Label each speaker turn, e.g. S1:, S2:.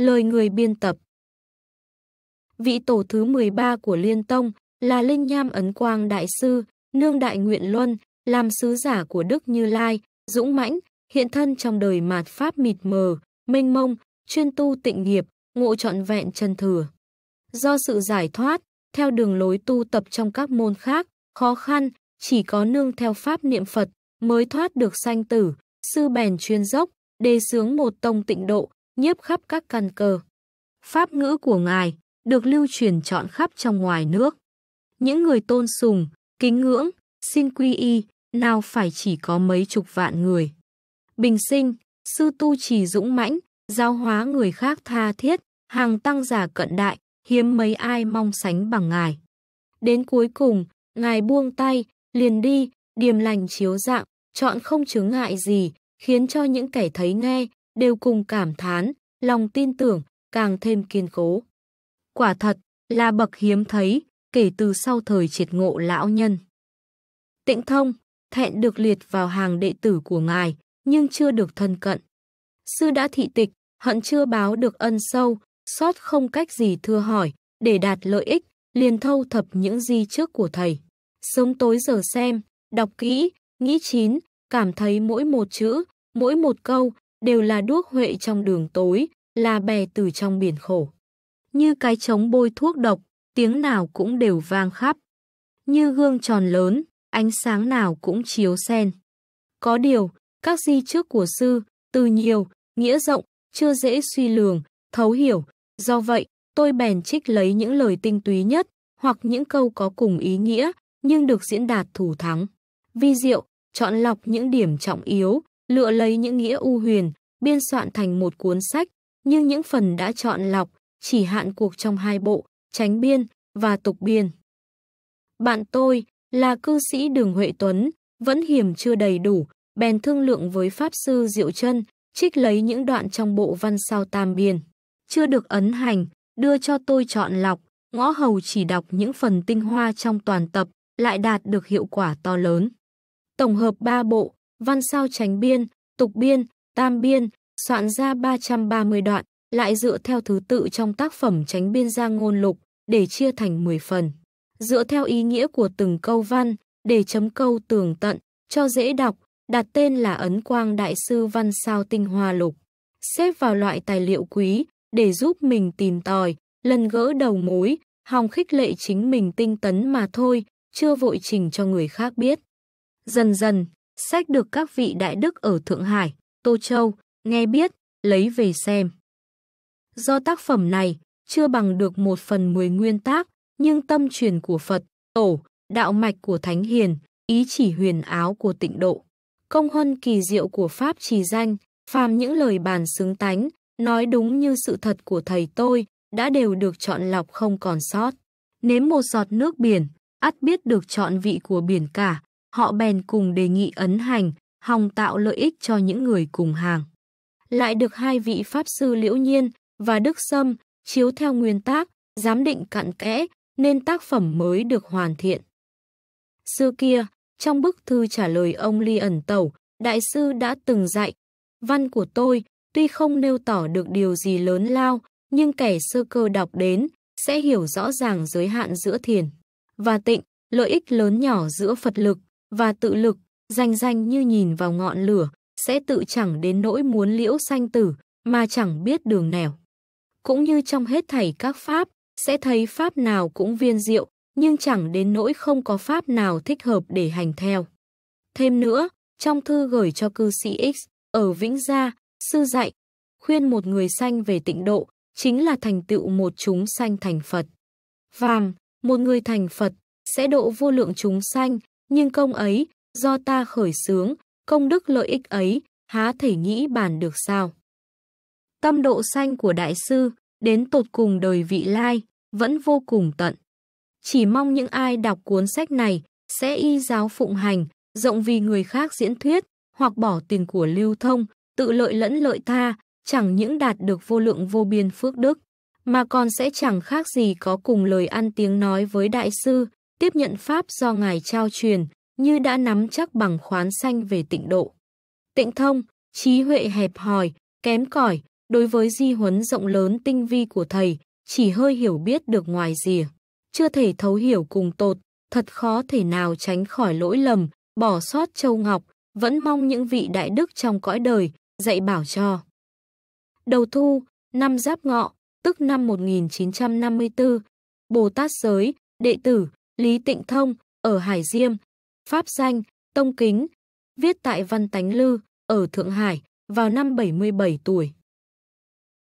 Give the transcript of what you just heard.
S1: Lời người biên tập Vị tổ thứ 13 của Liên Tông là Linh Nham Ấn Quang Đại Sư, Nương Đại Nguyện Luân, làm sứ giả của Đức Như Lai, dũng mãnh, hiện thân trong đời mạt Pháp mịt mờ, mênh mông, chuyên tu tịnh nghiệp, ngộ trọn vẹn chân thừa. Do sự giải thoát, theo đường lối tu tập trong các môn khác, khó khăn, chỉ có nương theo Pháp niệm Phật mới thoát được sanh tử, sư bèn chuyên dốc, đề sướng một tông tịnh độ, nhiếp khắp các căn cơ. Pháp ngữ của ngài được lưu truyền trọn khắp trong ngoài nước. Những người tôn sùng, kính ngưỡng, xin quy y, nào phải chỉ có mấy chục vạn người. Bình sinh, sư tu trì dũng mãnh, giáo hóa người khác tha thiết, hàng tăng giả cận đại, hiếm mấy ai mong sánh bằng ngài. Đến cuối cùng, ngài buông tay, liền đi, điềm lành chiếu dạng, chọn không chướng ngại gì, khiến cho những kẻ thấy nghe, đều cùng cảm thán, lòng tin tưởng càng thêm kiên cố. Quả thật là bậc hiếm thấy kể từ sau thời triệt ngộ lão nhân. Tịnh thông, thẹn được liệt vào hàng đệ tử của ngài, nhưng chưa được thân cận. Sư đã thị tịch, hận chưa báo được ân sâu, sót không cách gì thưa hỏi, để đạt lợi ích, liền thâu thập những di trước của thầy. sống tối giờ xem, đọc kỹ, nghĩ chín, cảm thấy mỗi một chữ, mỗi một câu đều là đuốc huệ trong đường tối, là bè từ trong biển khổ. Như cái trống bôi thuốc độc, tiếng nào cũng đều vang khắp. Như gương tròn lớn, ánh sáng nào cũng chiếu sen. Có điều, các di trước của sư, từ nhiều, nghĩa rộng, chưa dễ suy lường, thấu hiểu. Do vậy, tôi bèn trích lấy những lời tinh túy nhất, hoặc những câu có cùng ý nghĩa, nhưng được diễn đạt thủ thắng. Vi diệu, chọn lọc những điểm trọng yếu, lựa lấy những nghĩa u huyền, biên soạn thành một cuốn sách, nhưng những phần đã chọn lọc, chỉ hạn cuộc trong hai bộ, tránh biên và tục biên. Bạn tôi là cư sĩ Đường Huệ Tuấn, vẫn hiểm chưa đầy đủ, bèn thương lượng với Pháp Sư Diệu chân trích lấy những đoạn trong bộ văn sao tam biên. Chưa được ấn hành, đưa cho tôi chọn lọc, ngõ hầu chỉ đọc những phần tinh hoa trong toàn tập, lại đạt được hiệu quả to lớn. Tổng hợp ba bộ, văn sao tránh biên, tục biên, tam biên, soạn ra 330 đoạn, lại dựa theo thứ tự trong tác phẩm tránh biên ra ngôn lục, để chia thành 10 phần. Dựa theo ý nghĩa của từng câu văn, để chấm câu tường tận, cho dễ đọc, đặt tên là Ấn Quang Đại sư Văn Sao Tinh Hoa Lục. Xếp vào loại tài liệu quý, để giúp mình tìm tòi, lần gỡ đầu mối, hòng khích lệ chính mình tinh tấn mà thôi, chưa vội trình cho người khác biết. Dần dần, sách được các vị đại đức ở Thượng Hải, Tô Châu, nghe biết, lấy về xem. Do tác phẩm này, chưa bằng được một phần mười nguyên tác, nhưng tâm truyền của Phật, Tổ, đạo mạch của Thánh Hiền, ý chỉ huyền áo của tịnh độ. Công huân kỳ diệu của Pháp trì danh, phàm những lời bàn xứng tánh, nói đúng như sự thật của thầy tôi, đã đều được chọn lọc không còn sót. Nếm một giọt nước biển, ắt biết được chọn vị của biển cả, họ bèn cùng đề nghị ấn hành, hòng tạo lợi ích cho những người cùng hàng. Lại được hai vị Pháp sư Liễu Nhiên và Đức Sâm chiếu theo nguyên tác, giám định cặn kẽ, nên tác phẩm mới được hoàn thiện. Xưa kia, trong bức thư trả lời ông Ly ẩn tẩu, đại sư đã từng dạy, văn của tôi tuy không nêu tỏ được điều gì lớn lao, nhưng kẻ sơ cơ đọc đến sẽ hiểu rõ ràng giới hạn giữa thiền và tịnh, lợi ích lớn nhỏ giữa Phật lực và tự lực, danh danh như nhìn vào ngọn lửa, sẽ tự chẳng đến nỗi muốn liễu sanh tử, mà chẳng biết đường nẻo. Cũng như trong hết thảy các pháp, sẽ thấy pháp nào cũng viên diệu, nhưng chẳng đến nỗi không có pháp nào thích hợp để hành theo. Thêm nữa, trong thư gửi cho cư sĩ X ở Vĩnh Gia, sư dạy, khuyên một người sanh về tịnh độ, chính là thành tựu một chúng sanh thành Phật. Vàng, một người thành Phật, sẽ độ vô lượng chúng sanh, nhưng công ấy, do ta khởi sướng, công đức lợi ích ấy, há thể nghĩ bàn được sao. Tâm độ xanh của Đại sư, đến tột cùng đời vị lai, vẫn vô cùng tận. Chỉ mong những ai đọc cuốn sách này sẽ y giáo phụng hành, rộng vì người khác diễn thuyết, hoặc bỏ tiền của lưu thông, tự lợi lẫn lợi tha, chẳng những đạt được vô lượng vô biên phước đức, mà còn sẽ chẳng khác gì có cùng lời ăn tiếng nói với đại sư, tiếp nhận pháp do Ngài trao truyền, như đã nắm chắc bằng khoán xanh về tịnh độ. Tịnh thông, trí huệ hẹp hòi, kém cỏi, đối với di huấn rộng lớn tinh vi của thầy, chỉ hơi hiểu biết được ngoài rìa, chưa thể thấu hiểu cùng tột, thật khó thể nào tránh khỏi lỗi lầm, bỏ sót châu ngọc, vẫn mong những vị đại đức trong cõi đời dạy bảo cho. Đầu thu, năm Giáp Ngọ, tức năm 1954, Bồ Tát giới, đệ tử Lý Tịnh Thông ở Hải Diêm, pháp danh Tông Kính, viết tại Văn Tánh Lư ở Thượng Hải vào năm 77 tuổi.